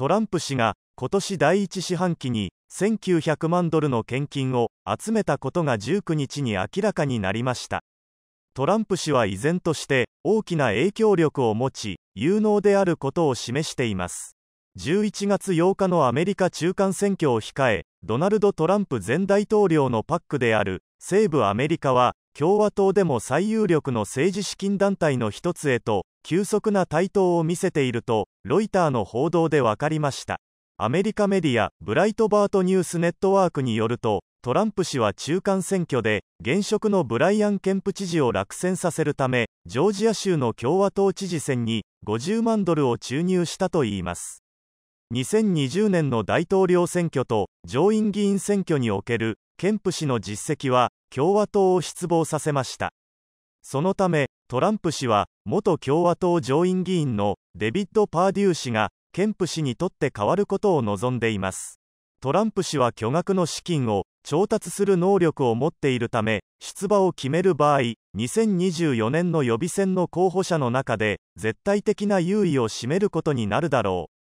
トランプ氏が今年第1四半期に1900万ドルの献金を集めたことが19日に明らかになりましたトランプ氏は依然として大きな影響力を持ち有能であることを示しています11月8日のアメリカ中間選挙を控えドナルド・トランプ前大統領のパックである西部アメリカは共和党でも最有力の政治資金団体の一つへと急速な台頭を見せているとロイターの報道で分かりました。アメリカメディア、ブライトバートニュースネットワークによると、トランプ氏は中間選挙で、現職のブライアン・ケンプ知事を落選させるため、ジョージア州の共和党知事選に50万ドルを注入したといいます。2020年の大統領選挙と上院議員選挙におけるケンプ氏の実績は共和党を失望させましたそのためトランプ氏は元共和党上院議員のデビッド・パーデュー氏がケンプ氏にとって変わることを望んでいますトランプ氏は巨額の資金を調達する能力を持っているため出馬を決める場合2024年の予備選の候補者の中で絶対的な優位を占めることになるだろう